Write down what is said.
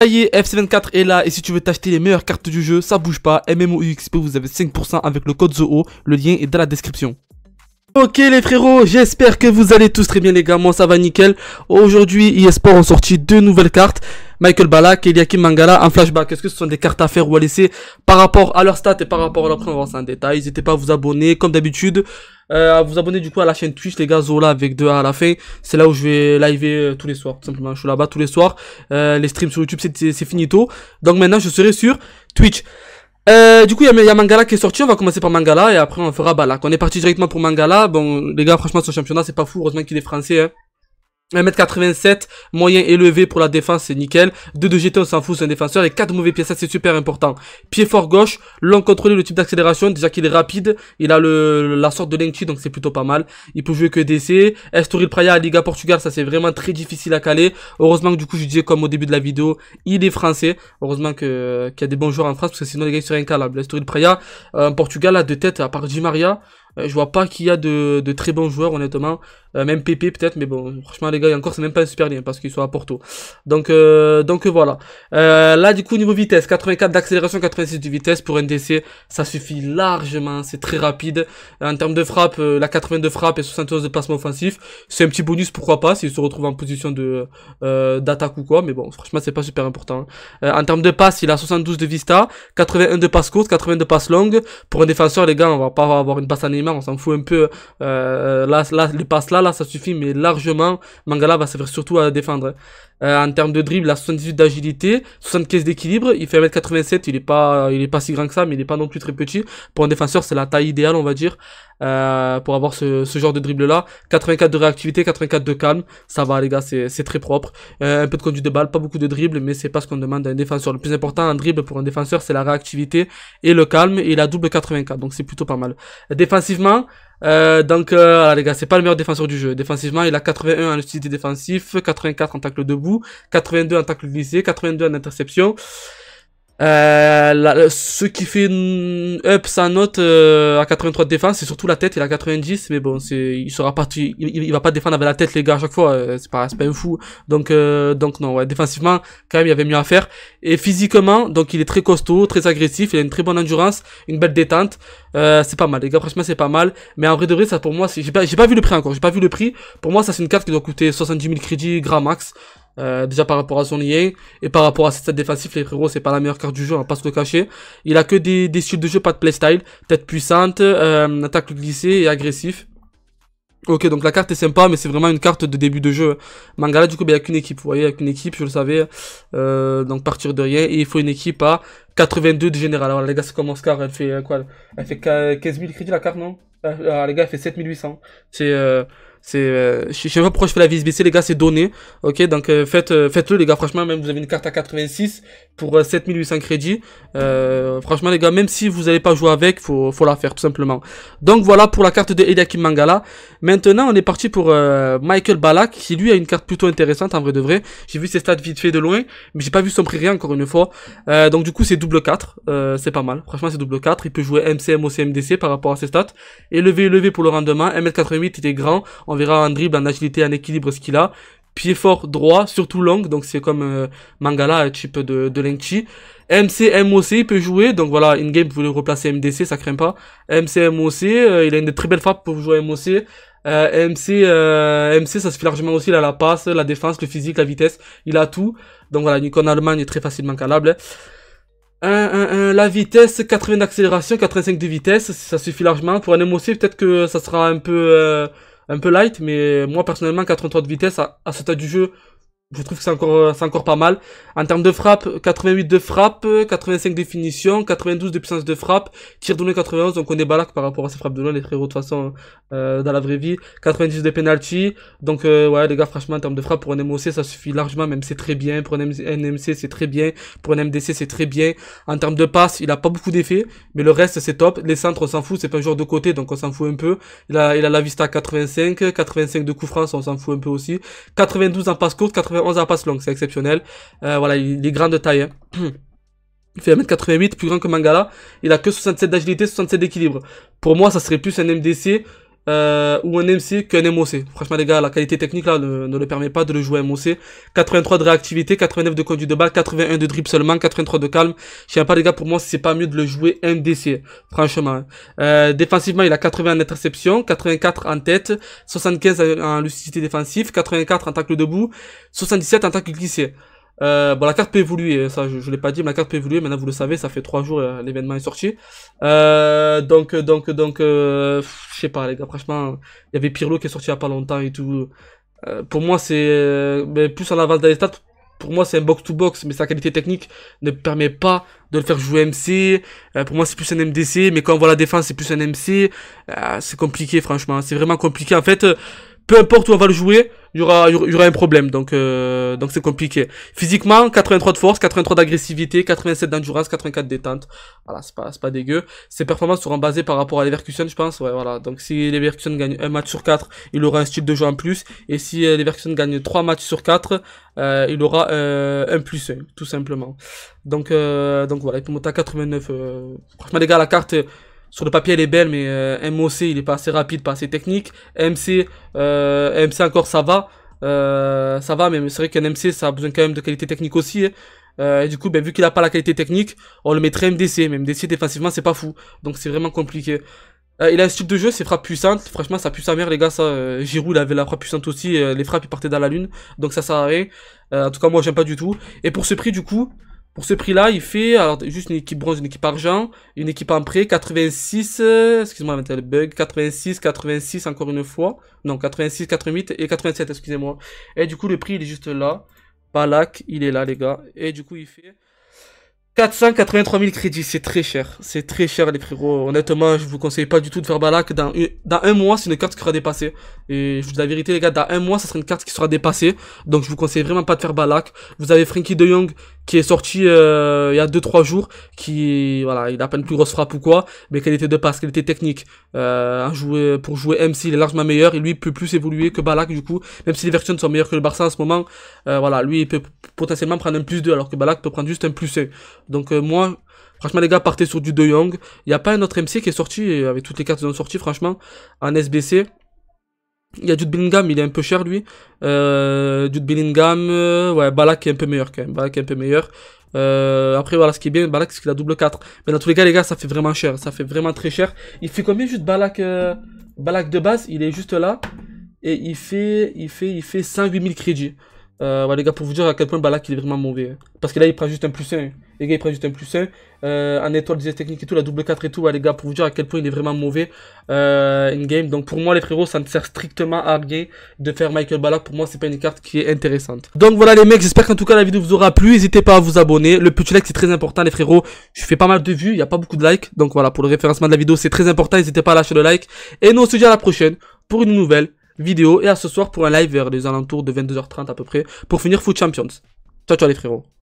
Ça y est, FC24 est là et si tu veux t'acheter les meilleures cartes du jeu, ça bouge pas, MMO MMOUXP vous avez 5% avec le code ZOO, le lien est dans la description. Ok les frérots, j'espère que vous allez tous très bien les gars, moi ça va nickel. Aujourd'hui, eSport ont sorti deux nouvelles cartes, Michael Balak et Eliakim Mangala en flashback. Est-ce que ce sont des cartes à faire ou à laisser par rapport à leur stats et par rapport à leur présence en détail N'hésitez pas à vous abonner comme d'habitude. Euh, vous abonner du coup à la chaîne Twitch, les gars, Zola avec deux A à la fin. C'est là où je vais live euh, tous les soirs, tout simplement. Je suis là-bas tous les soirs. Euh, les streams sur YouTube, c'est finito. Donc maintenant, je serai sur Twitch. du coup, il y, a Mangala qui est sorti. On va commencer par Mangala et après on fera Balak. On est parti directement pour Mangala. Bon, les gars, franchement, son championnat, c'est pas fou. Heureusement qu'il est français. Hein. 1m87, moyen élevé pour la défense, c'est nickel. 2 de GT, on s'en fout, c'est un défenseur. Et 4 mauvais pieds, ça c'est super important. Pied fort gauche, long contrôlé, le type d'accélération. Déjà qu'il est rapide, il a le, la sorte de Lenchi, donc c'est plutôt pas mal. Il peut jouer que DC. Estoril Praia, à Liga Portugal, ça c'est vraiment très difficile à caler. Heureusement que du coup, je disais comme au début de la vidéo, il est français. Heureusement que qu'il y a des bons joueurs en France, parce que sinon les gars ils seraient incalables. Estoril Praia, en euh, Portugal, a deux têtes, à part Di Maria. Euh, je vois pas qu'il y a de, de, très bons joueurs, honnêtement. Euh, même PP peut-être, mais bon, franchement, les gars, encore, c'est même pas un super lien parce qu'ils sont à Porto. Donc, euh, donc voilà. là, du coup, niveau vitesse, 84 d'accélération, 86 de vitesse pour NDC, ça suffit largement, c'est très rapide. En termes de frappe, la 82 frappe et 71 de placement offensif, c'est un petit bonus, pourquoi pas, s'il se retrouve en position de d'attaque ou quoi, mais bon, franchement, c'est pas super important. Hein. en termes de passe, il a 72 de Vista, 81 de passe courte, 82 de passe longue. Pour un défenseur, les gars, on va pas avoir une passe animée on s'en fout un peu. Euh, là, là, les passes là, là, ça suffit, mais largement, Mangala va servir surtout à défendre. Euh, en termes de dribble, à 78 d'agilité, 75 d'équilibre, il fait 1m87, il est pas, il est pas si grand que ça, mais il est pas non plus très petit. Pour un défenseur, c'est la taille idéale, on va dire, euh, pour avoir ce, genre de dribble-là. 84 de réactivité, 84 de calme, ça va les gars, c'est très propre. Euh, un peu de conduite de balle, pas beaucoup de dribble, mais c'est pas ce qu'on demande à un défenseur. Le plus important, un dribble pour un défenseur, c'est la réactivité et le calme, et la double 84, donc c'est plutôt pas mal. Défensivement, euh, donc euh, les gars, c'est pas le meilleur défenseur du jeu. Défensivement, il a 81 en utilité défensif, 84 en tacle debout, 82 en tacle glissé, 82 en interception. Euh, ce qui fait une up sa note à euh, 83 de défense, c'est surtout la tête, il a 90, mais bon, c'est, il sera pas, il, va pas défendre avec la tête, les gars, à chaque fois, euh, c'est pas, c'est pas un fou. Donc, donc non, ouais, défensivement, quand même, il y avait mieux à faire. Et physiquement, donc il est très costaud, très agressif, il a une très bonne endurance, une belle détente. c'est pas mal, les gars, franchement, c'est pas mal. Mais en vrai de vrai, ça pour moi, j'ai pas, j'ai pas vu le prix encore, j'ai pas vu le prix. Pour moi, ça c'est une carte qui doit coûter 70 000 crédits, gras max. Euh, déjà par rapport à son lien et par rapport à cette défensive, les frérots, c'est pas la meilleure carte du jeu, on hein, va pas se le cacher. Il a que des, des styles de jeu, pas de playstyle, tête puissante, euh, attaque glissée et agressif. Ok, donc la carte est sympa, mais c'est vraiment une carte de début de jeu. Mangala, du coup, ben, il y n'y a qu'une équipe, vous voyez, il a qu'une équipe, je le savais. Euh, donc partir de rien, et il faut une équipe à 82 de général. Alors les gars, c'est comme Oscar, elle fait euh, quoi Elle fait 15 000 crédits la carte, non les gars, elle fait 7800. C'est... C'est, euh, je, sais pas pourquoi je fais la VSBC, les gars, c'est donné. Ok, donc euh, faites, euh, faites-le, les gars. Franchement, même vous avez une carte à 86 pour 7800 crédits. franchement, les gars, même si vous n'allez pas jouer avec, faut, faut la faire tout simplement. Donc voilà pour la carte de Eliakim Mangala. Maintenant, on est parti pour Michael Balak, qui lui a une carte plutôt intéressante en vrai de vrai. J'ai vu ses stats vite fait de loin, mais j'ai pas vu son prix rien encore une fois. donc du coup, c'est double 4, c'est pas mal. Franchement, c'est double 4. Il peut jouer MCM ou CMDC par rapport à ses stats. Élevé, élevé pour le rendement. 1 88 il grand verra en dribble, en agilité, en équilibre ce qu'il a. Pied fort, droit, surtout long, donc c'est comme euh, Mangala, type de, de Lengchi. MC, MOC, il peut jouer, donc voilà, in-game, vous voulez replacer MDC, ça craint pas. MC, MOC, euh, il a une très belle frappe pour jouer MOC. Euh, MC, MC, ça suffit largement aussi. Il la passe, la défense, le physique, la vitesse. Il a tout. Donc voilà, Nikon Allemagne est très facilement calable. la vitesse, 80 d'accélération, 85 de vitesse, ça suffit largement. Pour un MOC, peut-être que ça sera un peu un peu light, mais moi personnellement, 83 de vitesse à, à ce stade du jeu, je trouve que c'est encore, euh, c'est encore pas mal. En termes de frappe, 88 de frappe, 85 de finition, 92 de puissance de frappe, tir de 91, donc on est balac par rapport à ces frappes de loin, les frérots de toute façon, euh, dans la vraie vie. 90 de penalty, donc euh, ouais les gars franchement en termes de frappe, pour un MOC ça suffit largement, même c'est très bien, pour un NMC c'est très bien, pour un MDC c'est très bien. En termes de passe, il a pas beaucoup d'effet, mais le reste c'est top. Les centres on s'en fout, c'est pas un joueur de côté, donc on s'en fout un peu. Il a, il a la vista 85, 85 de coup France, on s'en fout un peu aussi. 92 en passe courte, 11 à passe c'est exceptionnel. Euh, voilà, il est grand de taille. Hein. Il fait 1m88, plus grand que Mangala. Il a que 67 d'agilité, 67 d'équilibre. Pour moi, ça serait plus un MDC euh, ou un MC qu'un MOC. Franchement les gars, la qualité technique là ne, le permet pas de le jouer MOC. 83 de réactivité, 89 de conduite de balle, 81 de drip seulement, 83 de calme. Je sais pas les gars, pour moi c'est pas mieux de le jouer MDC, franchement. Hein. Euh, défensivement il a 80 en interception, 84 en tête, 75 en lucidité défensive, 84 en tacle debout, 77 en tacle glissé. Euh, bon, la carte peut évoluer, ça je, je l'ai pas dit, mais la carte peut évoluer. Maintenant, vous le savez, ça fait trois jours euh, l'événement est sorti. Euh, donc, euh, donc, euh, donc, je sais pas, les gars. Franchement, il y avait Pirlo qui est sorti il y a pas longtemps et tout. pour moi, c'est plus en avance dans les stats. Pour moi, c'est un box-to-box, -box, mais sa qualité technique ne permet pas de le faire jouer MC. pour moi, c'est plus un MDC, mais quand on voit la défense, c'est plus un MC. c'est compliqué, franchement. C'est vraiment compliqué. En fait, peu importe où on va le jouer, il y aura, y aura un problème. Donc, euh, donc c'est compliqué. Physiquement, 83 de force, 83 d'agressivité, 87 d'endurance, 84 détente. Voilà, c'est pas, pas dégueu. Ses performances seront basées par rapport à Leverkusen, je pense. voilà. Donc, si Leverkusen gagne un match sur 4, il aura un style de jeu en plus. Et si euh, Leverkusen gagne 3 matchs sur 4, euh, il aura un plus 1, tout simplement. Donc, donc voilà, il peut monter à 89. franchement, les gars, la carte sur le papier elle est belle mais euh, MOC il est pas assez rapide, pas assez technique. MC, euh, MC encore ça va, euh, ça va mais c'est vrai qu'un MC ça a besoin quand même de qualité technique aussi. Hein. et du coup ben, vu qu'il a pas la qualité technique, on le mettrait MDC, mais MDC défensivement c'est pas fou, donc c'est vraiment compliqué. il a un style de jeu, c'est frappe puissante, franchement ça pue sa mère les gars, ça, Giroud il avait la frappe puissante aussi, les frappes ils partaient dans la lune, donc ça sert à rien. en tout cas moi j'aime pas du tout. Et pour ce prix du coup, pour ce prix-là, il fait alors, juste une équipe bronze, une équipe argent, une équipe en prêt, 86, euh, excusez-moi, le bug, 86, 86 encore une fois, non, 86, 88 et 87, excusez-moi. Et du coup, le prix, il est juste là. Balak, il est là, les gars. Et du coup, il fait 483 000 crédits, c'est très cher. C'est très cher, les frérots. Honnêtement, je vous conseille pas du tout de faire Balak. Dans, un mois, c'est une carte qui sera dépassée. Et je vous dis la vérité, les gars, dans un mois, ça sera une carte qui sera dépassée. Donc, je vous conseille vraiment pas de faire Balak. Vous avez Frankie de Jong qui est sorti euh, il y a 2-3 jours, qui voilà, il a pas une plus grosse frappe ou quoi, mais qualité de passe, qualité technique. Euh, un pour jouer MC, il est largement meilleur, et lui peut plus évoluer que Balak du coup, même si les versions sont meilleures que le Barça en ce moment, euh, voilà, lui il peut potentiellement prendre un plus 2 alors que Balak peut prendre juste un plus 1. Donc euh, moi, Franchement, les gars, partez sur du De Young. Il n'y a pas un autre MC qui est sorti, avec toutes les cartes qui sont sorties, franchement, en SBC. Il y a Jude Bellingham, il est un peu cher lui. Euh, Jude Bellingham, euh, ouais, Balak est un peu meilleur quand même. Balak est un peu meilleur. Euh, après voilà, ce qui est bien, Balak c'est qu'il a double 4. Mais dans tous les cas, les gars, ça fait vraiment cher. Ça fait vraiment très cher. Il fait combien juste Balak Balak de base, il est juste là. Et il fait, il fait, il fait crédits. Euh, bah, les gars, pour vous dire à quel point Balak il est vraiment mauvais. Hein. Parce que là, il prend juste un plus 1. Les gars, il prend juste un plus 1. Euh, en étoile des techniques et tout, la double 4 et tout. Bah, les gars, pour vous dire à quel point il est vraiment mauvais euh, in-game. Donc pour moi, les frérots, ça ne sert strictement à rien de faire Michael Balak. Pour moi, c'est pas une carte qui est intéressante. Donc voilà, les mecs, j'espère qu'en tout cas la vidéo vous aura plu. N'hésitez pas à vous abonner. Le petit like, c'est très important, les frérots. Je fais pas mal de vues, il n'y a pas beaucoup de likes. Donc voilà, pour le référencement de la vidéo, c'est très important. N'hésitez pas à lâcher le like. Et nous, on se dit à la prochaine pour une nouvelle vidéo et à ce soir pour un live vers les alentours de 22h30 à peu près pour finir Foot Champions. Ciao ciao les frérots.